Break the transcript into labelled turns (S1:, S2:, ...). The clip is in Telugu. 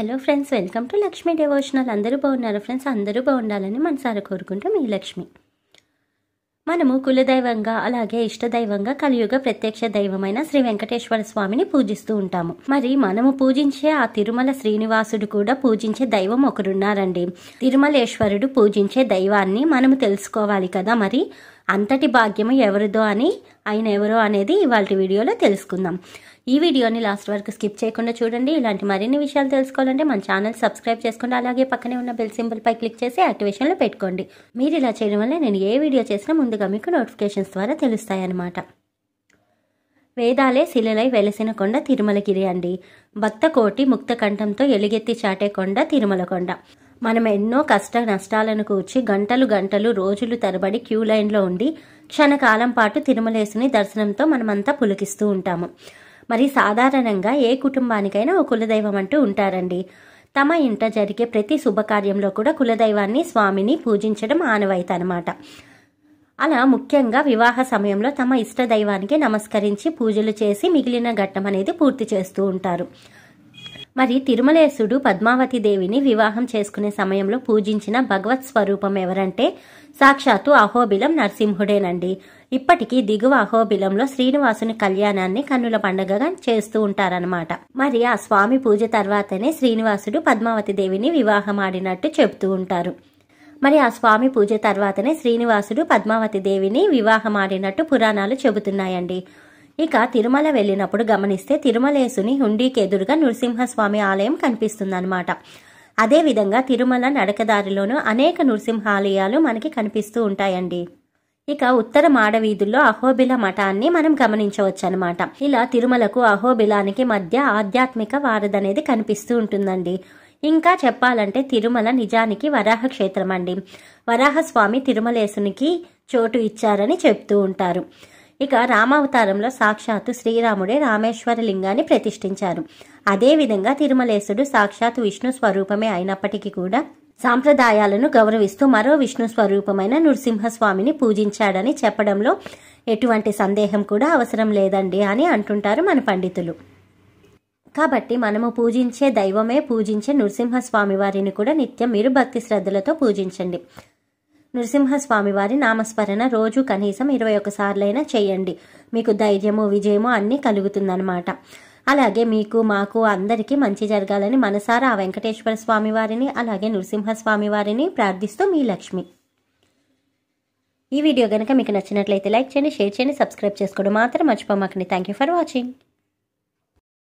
S1: hello friends welcome to Lakshmi devotional అందరూ బాగున్నారు ఫ్రెండ్స్ అందరూ బాగుండాలని మనసారా కోరుకుంటూ మీ లక్ష్మి మనము కులదైవంగా అలాగే ఇష్టదైవంగా కలియుగ ప్రత్యక్ష దైవమైన శ్రీ వెంకటేశ్వర స్వామిని పూజిస్తూ ఉంటాము మరి మనము పూజించే ఆ తిరుమల శ్రీనివాసుడు కూడా పూజించే దైవం ఒకరున్నారండి తిరుమలేశ్వరుడు పూజించే దైవాన్ని మనము తెలుసుకోవాలి కదా మరి అంతటి భాగ్యము ఎవరిదో అని ఆయన ఎవరో అనేది ఇవాళ వీడియోలో తెలుసుకుందాం ఈ వీడియోని లాస్ట్ వరకు స్కిప్ చేయకుండా చూడండి ఇలాంటి మరిన్ని విషయాలు తెలుసుకోవాలంటే మన ఛానల్ సబ్స్క్రైబ్ చేసుకోండి అలాగే పక్కనే ఉన్న బెల్ సింబల్పై క్లిక్ చేసి యాక్టివేషన్లో పెట్టుకోండి మీరు ఇలా చేయడం వల్ల నేను ఏ వీడియో చేసినా ముందుగా మీకు నోటిఫికేషన్స్ ద్వారా తెలుస్తాయన్నమాట వేదాలే శిలలై వెలసిన కొండ తిరుమలగిరి అండి భక్త కోటి ముక్త కంఠంతో ఎలుగెత్తి చాటే కొండ తిరుమల కొండ మనం ఎన్నో కష్ట నష్టాలను కూర్చి గంటలు గంటలు రోజులు తరబడి క్యూ లైన్లో ఉండి క్షణకాలం పాటు తిరుమలేసుని దర్శనంతో మనమంతా పులికిస్తూ ఉంటాము మరి సాధారణంగా ఏ కుటుంబానికైనా ఓ కులదైవం అంటూ ఉంటారండి తమ ఇంట జరిగే ప్రతి శుభకార్యంలో కూడా కులదైవాన్ని స్వామిని పూజించడం ఆనవాయితీ అనమాట అలా ముఖ్యంగా వివాహ సమయంలో తమ ఇష్ట దైవానికి నమస్కరించి పూజలు చేసి మిగిలిన ఘట్టం అనేది పూర్తి చేస్తూ ఉంటారు మరి తిరుమలేశుడు పద్మావతి దేవిని వివాహం చేసుకునే సమయంలో పూజించిన భగవత్ స్వరూపం ఎవరంటే సాక్షాత్తు అహోబిలం నరసింహుడేనండి ఇప్పటికీ దిగువ అహోబిలంలో శ్రీనివాసుని కళ్యాణాన్ని కన్నుల పండగగా చేస్తూ ఉంటారనమాట మరి ఆ స్వామి పూజ తర్వాతనే శ్రీనివాసుడు పద్మావతి దేవిని వివాహమాడినట్టు చెబుతూ ఉంటారు మరి ఆ స్వామి పూజ తర్వాతనే శ్రీనివాసుడు పద్మావతి దేవిని వివాహమాడినట్టు పురాణాలు చెబుతున్నాయండి ఇక తిరుమల వెళ్ళినప్పుడు గమనిస్తే తిరుమలేసుని హుండీకి ఎదురుగా నృసింహస్వామి ఆలయం కనిపిస్తుందన్నమాట అదేవిధంగా తిరుమల నడకదారిలోనూ అనేక నృసింహాలయాలు మనకి కనిపిస్తూ ఉంటాయండి ఇక ఉత్తర మాడవీధుల్లో అహోబిల మఠాన్ని మనం గమనించవచ్చు అనమాట ఇలా తిరుమలకు అహోబిలానికి మధ్య ఆధ్యాత్మిక అనేది కనిపిస్తూ ఉంటుందండి ఇంకా చెప్పాలంటే తిరుమల నిజానికి వరాహ క్షేత్రం అండి వరాహస్వామి తిరుమలేసునికి చోటు ఇచ్చారని చెప్తూ ఉంటారు ఇక రామావతారంలో సాక్షాత్తు శ్రీరాముడే రామేశ్వర లింగాన్ని ప్రతిష్ఠించారు అదేవిధంగా తిరుమలేశుడు సాక్షాత్ విష్ణు స్వరూపమే అయినప్పటికీ కూడా సాంప్రదాయాలను గౌరవిస్తూ మరో విష్ణు స్వరూపమైన నృసింహస్వామిని పూజించాడని చెప్పడంలో ఎటువంటి సందేహం కూడా అవసరం లేదండి అని అంటుంటారు మన పండితులు కాబట్టి మనము పూజించే దైవమే పూజించే నృసింహస్వామి వారిని కూడా నిత్యం మీరు భక్తి శ్రద్ధలతో పూజించండి నృసింహస్వామివారి నామస్మరణ రోజు కనీసం ఇరవై ఒకసార్లైనా చేయండి మీకు ధైర్యము విజయము అన్నీ కలుగుతుందన్నమాట అలాగే మీకు మాకు అందరికీ మంచి జరగాలని మనసారా ఆ వెంకటేశ్వర స్వామి వారిని అలాగే నృసింహస్వామి వారిని ప్రార్థిస్తూ మీ లక్ష్మి ఈ వీడియో కనుక మీకు నచ్చినట్లయితే లైక్ చేయండి షేర్ చేయండి సబ్స్క్రైబ్ చేసుకోవడం మాత్రం మర్చిపోమాకండి థ్యాంక్ యూ ఫర్ వాచింగ్